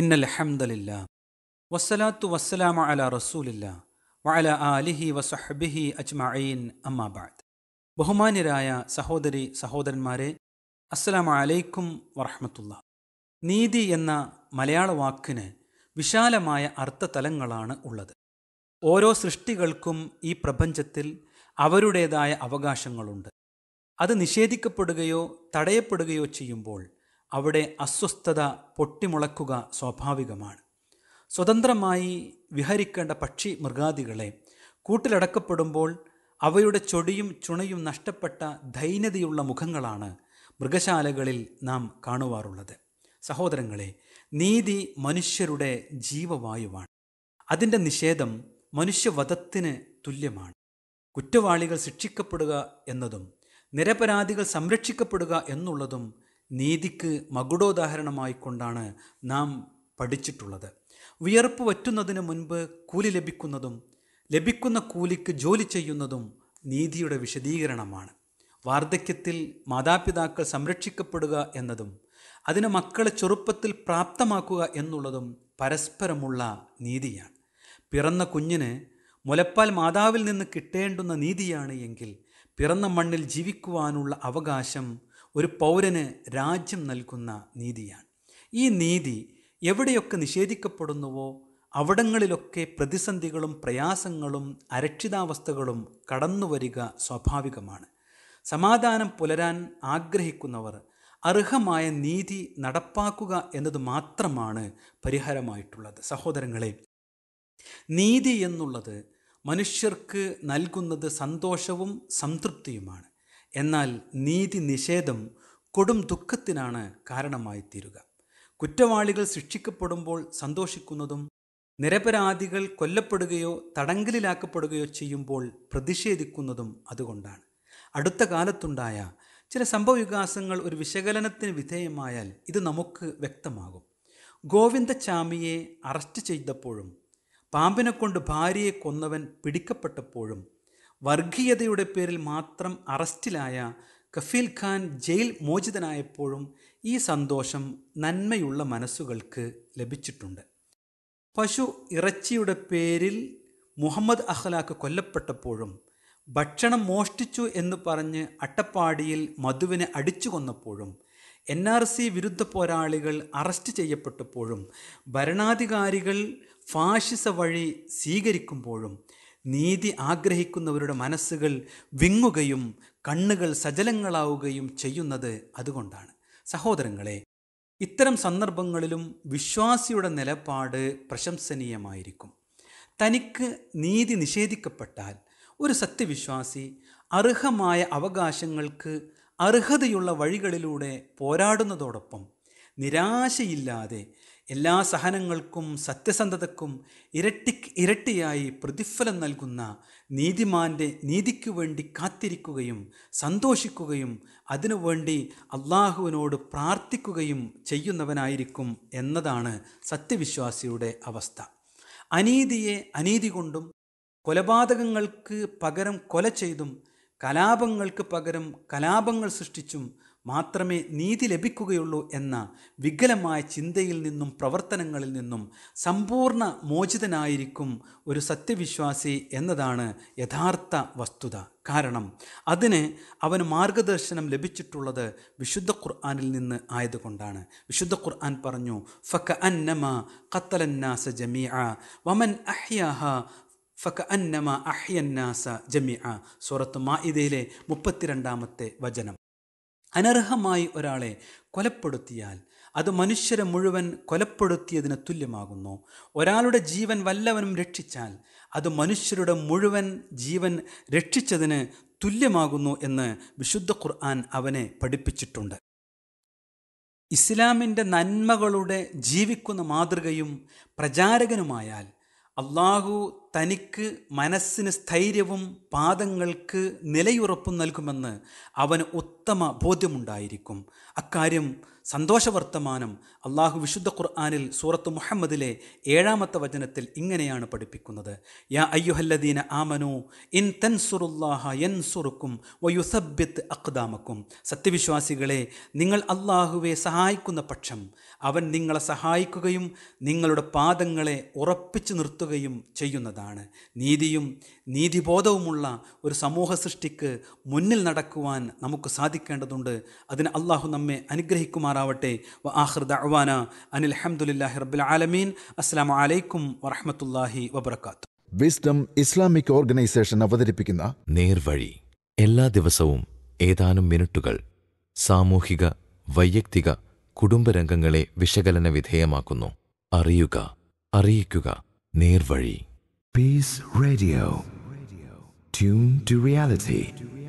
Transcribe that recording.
ഇന്നൽ വസ്സലാത്തു വസ്സലാമ അല റസൂലില്ല വഅല ആലിഹി വസഹബിഹി അജ്മഈൻ അമ്മാബാദ് ബഹുമാന്യരായ സഹോദരി സഹോദരന്മാരെ അസ്സലാമു അലൈക്കും വറഹമത്തുള്ള നീതി എന്ന മലയാള വാക്കിന് വിശാലമായ അർത്ഥതലങ്ങളാണ് ഉള്ളത് ഓരോ സൃഷ്ടികൾക്കും ഈ പ്രപഞ്ചത്തിൽ അവരുടേതായ അവകാശങ്ങളുണ്ട് അത് നിഷേധിക്കപ്പെടുകയോ തടയപ്പെടുകയോ ചെയ്യുമ്പോൾ അവിടെ അസ്വസ്ഥത പൊട്ടിമുളക്കുക സ്വാഭാവികമാണ് സ്വതന്ത്രമായി വിഹരിക്കേണ്ട പക്ഷി മൃഗാദികളെ കൂട്ടിലടക്കപ്പെടുമ്പോൾ അവയുടെ ചൊടിയും ചുണയും നഷ്ടപ്പെട്ട ദൈനതയുള്ള മുഖങ്ങളാണ് മൃഗശാലകളിൽ നാം കാണുവാറുള്ളത് സഹോദരങ്ങളെ നീതി മനുഷ്യരുടെ ജീവവായുവാണ് അതിൻ്റെ നിഷേധം മനുഷ്യവധത്തിന് തുല്യമാണ് കുറ്റവാളികൾ ശിക്ഷിക്കപ്പെടുക എന്നതും നിരപരാധികൾ സംരക്ഷിക്കപ്പെടുക എന്നുള്ളതും നീതിക്ക് മകുടോദാഹരണമായിക്കൊണ്ടാണ് നാം പഠിച്ചിട്ടുള്ളത് വിയർപ്പ് വറ്റുന്നതിന് മുൻപ് കൂലി ലഭിക്കുന്നതും ലഭിക്കുന്ന കൂലിക്ക് ജോലി ചെയ്യുന്നതും നീതിയുടെ വിശദീകരണമാണ് വാർദ്ധക്യത്തിൽ മാതാപിതാക്കൾ സംരക്ഷിക്കപ്പെടുക എന്നതും അതിന് മക്കളെ ചെറുപ്പത്തിൽ പ്രാപ്തമാക്കുക എന്നുള്ളതും പരസ്പരമുള്ള നീതിയാണ് പിറന്ന കുഞ്ഞിന് മുലപ്പാൽ മാതാവിൽ നിന്ന് കിട്ടേണ്ടുന്ന നീതിയാണ് എങ്കിൽ പിറന്ന മണ്ണിൽ ജീവിക്കുവാനുള്ള അവകാശം ഒരു പൗരന് രാജ്യം നൽകുന്ന നീതിയാണ് ഈ നീതി എവിടെയൊക്കെ നിഷേധിക്കപ്പെടുന്നുവോ അവിടങ്ങളിലൊക്കെ പ്രതിസന്ധികളും പ്രയാസങ്ങളും അരക്ഷിതാവസ്ഥകളും കടന്നുവരിക സ്വാഭാവികമാണ് സമാധാനം പുലരാൻ ആഗ്രഹിക്കുന്നവർ അർഹമായ നീതി നടപ്പാക്കുക എന്നത് മാത്രമാണ് പരിഹാരമായിട്ടുള്ളത് സഹോദരങ്ങളെ നീതി എന്നുള്ളത് മനുഷ്യർക്ക് നൽകുന്നത് സന്തോഷവും സംതൃപ്തിയുമാണ് എന്നാൽ നീതി നിഷേധം കൊടും ദുഃഖത്തിനാണ് കാരണമായിത്തീരുക കുറ്റവാളികൾ ശിക്ഷിക്കപ്പെടുമ്പോൾ സന്തോഷിക്കുന്നതും നിരപരാധികൾ കൊല്ലപ്പെടുകയോ തടങ്കലിലാക്കപ്പെടുകയോ ചെയ്യുമ്പോൾ പ്രതിഷേധിക്കുന്നതും അതുകൊണ്ടാണ് അടുത്ത കാലത്തുണ്ടായ ചില സംഭവവികാസങ്ങൾ ഒരു വിശകലനത്തിന് വിധേയമായാൽ ഇത് നമുക്ക് വ്യക്തമാകും ഗോവിന്ദചാമിയെ അറസ്റ്റ് ചെയ്തപ്പോഴും പാമ്പിനെ കൊണ്ട് ഭാര്യയെ കൊന്നവൻ പിടിക്കപ്പെട്ടപ്പോഴും വർഗീയതയുടെ പേരിൽ മാത്രം അറസ്റ്റിലായ കഫീൽ ഖാൻ ജയിൽ മോചിതനായപ്പോഴും ഈ സന്തോഷം നന്മയുള്ള മനസ്സുകൾക്ക് ലഭിച്ചിട്ടുണ്ട് പശു ഇറച്ചിയുടെ പേരിൽ മുഹമ്മദ് അഹ്ലാഖ് കൊല്ലപ്പെട്ടപ്പോഴും ഭക്ഷണം മോഷ്ടിച്ചു എന്ന് പറഞ്ഞ് അട്ടപ്പാടിയിൽ മധുവിനെ അടിച്ചു കൊന്നപ്പോഴും എൻ ആർ സി വിരുദ്ധ പോരാളികൾ അറസ്റ്റ് ചെയ്യപ്പെട്ടപ്പോഴും ഭരണാധികാരികൾ ഫാഷിസ വഴി സ്വീകരിക്കുമ്പോഴും നീതി ആഗ്രഹിക്കുന്നവരുടെ മനസ്സുകൾ വിങ്ങുകയും കണ്ണുകൾ സജലങ്ങളാവുകയും ചെയ്യുന്നത് അതുകൊണ്ടാണ് സഹോദരങ്ങളെ ഇത്തരം സന്ദർഭങ്ങളിലും വിശ്വാസിയുടെ നിലപാട് പ്രശംസനീയമായിരിക്കും തനിക്ക് നീതി നിഷേധിക്കപ്പെട്ടാൽ ഒരു സത്യവിശ്വാസി അർഹമായ അവകാശങ്ങൾക്ക് അർഹതയുള്ള വഴികളിലൂടെ പോരാടുന്നതോടൊപ്പം നിരാശയില്ലാതെ എല്ലാ സഹനങ്ങൾക്കും സത്യസന്ധതക്കും ഇരട്ടി ഇരട്ടിയായി പ്രതിഫലം നൽകുന്ന നീതിമാൻ്റെ നീതിക്കു വേണ്ടി കാത്തിരിക്കുകയും സന്തോഷിക്കുകയും അതിനുവേണ്ടി അള്ളാഹുവിനോട് പ്രാർത്ഥിക്കുകയും ചെയ്യുന്നവനായിരിക്കും എന്നതാണ് സത്യവിശ്വാസിയുടെ അവസ്ഥ അനീതിയെ അനീതി കൊണ്ടും കൊലപാതകങ്ങൾക്ക് പകരം കൊല ചെയ്തും കലാപങ്ങൾക്ക് പകരം കലാപങ്ങൾ സൃഷ്ടിച്ചും മാത്രമേ നീതി ലഭിക്കുകയുള്ളൂ എന്ന വികലമായ ചിന്തയിൽ നിന്നും പ്രവർത്തനങ്ങളിൽ നിന്നും സമ്പൂർണ്ണ മോചിതനായിരിക്കും ഒരു സത്യവിശ്വാസി എന്നതാണ് യഥാർത്ഥ വസ്തുത കാരണം അതിന് അവന് മാർഗദർശനം ലഭിച്ചിട്ടുള്ളത് വിശുദ്ധ ഖുർആാനിൽ നിന്ന് ആയതുകൊണ്ടാണ് വിശുദ്ധ ഖുർആൻ പറഞ്ഞു ഫക്ക അന്നമ ഖത്തലന്നാസ ജമീഅ വമൻ അഹ്യാഹ ഫക്ക അന്നമ അഹ്യന്നാസ ജമീഅ മാ മാഇദയിലെ മുപ്പത്തിരണ്ടാമത്തെ വചനം അനർഹമായി ഒരാളെ കൊലപ്പെടുത്തിയാൽ അത് മനുഷ്യരെ മുഴുവൻ കൊലപ്പെടുത്തിയതിന് തുല്യമാകുന്നു ഒരാളുടെ ജീവൻ വല്ലവനും രക്ഷിച്ചാൽ അത് മനുഷ്യരുടെ മുഴുവൻ ജീവൻ രക്ഷിച്ചതിന് തുല്യമാകുന്നു എന്ന് വിശുദ്ധ ഖുർആൻ അവനെ പഠിപ്പിച്ചിട്ടുണ്ട് ഇസ്ലാമിൻ്റെ നന്മകളുടെ ജീവിക്കുന്ന മാതൃകയും പ്രചാരകനുമായാൽ അള്ളാഹു തനിക്ക് മനസ്സിന് സ്ഥൈര്യവും പാദങ്ങൾക്ക് നിലയുറപ്പും നൽകുമെന്ന് അവന് ഉത്തമ ബോധ്യമുണ്ടായിരിക്കും അക്കാര്യം സന്തോഷവർത്തമാനം അള്ളാഹു വിശുദ്ധ ഖുർആാനിൽ സൂറത്ത് മുഹമ്മദിലെ ഏഴാമത്തെ വചനത്തിൽ ഇങ്ങനെയാണ് പഠിപ്പിക്കുന്നത് യാ അയ്യുഹല്ലദീന ആമനു ഇൻ തൻസുറുല്ലാഹ എൻസുറുക്കും വയുസബ്യത്ത് അഖ്ദാമക്കും സത്യവിശ്വാസികളെ നിങ്ങൾ അള്ളാഹുവെ സഹായിക്കുന്ന പക്ഷം അവൻ നിങ്ങളെ സഹായിക്കുകയും നിങ്ങളുടെ പാദങ്ങളെ ഉറപ്പിച്ചു നിർത്തുകയും ചെയ്യുന്നതാണ് അതാണ് നീതിയും നീതിബോധവുമുള്ള ഒരു സമൂഹ സൃഷ്ടിക്ക് മുന്നിൽ നടക്കുവാൻ നമുക്ക് സാധിക്കേണ്ടതുണ്ട് അതിന് അള്ളാഹു നമ്മെ അനുഗ്രഹിക്കുമാറാവട്ടെ ആഹൃദ അവാന അനിൽ അഹമ്മദുല്ലാഹി റബ്ബുൽ ആലമീൻ അസ്സാം വലൈക്കും വറഹമത്തല്ലാഹി വബർക്കാത്തു വിസ്ഡം ഇസ്ലാമിക് ഓർഗനൈസേഷൻ അവതരിപ്പിക്കുന്ന നേർവഴി എല്ലാ ദിവസവും ഏതാനും മിനിറ്റുകൾ സാമൂഹിക വൈയക്തിക കുടുംബരംഗങ്ങളെ വിശകലന വിധേയമാക്കുന്നു അറിയുക അറിയിക്കുക നേർവഴി Peace Radio. Tune to reality.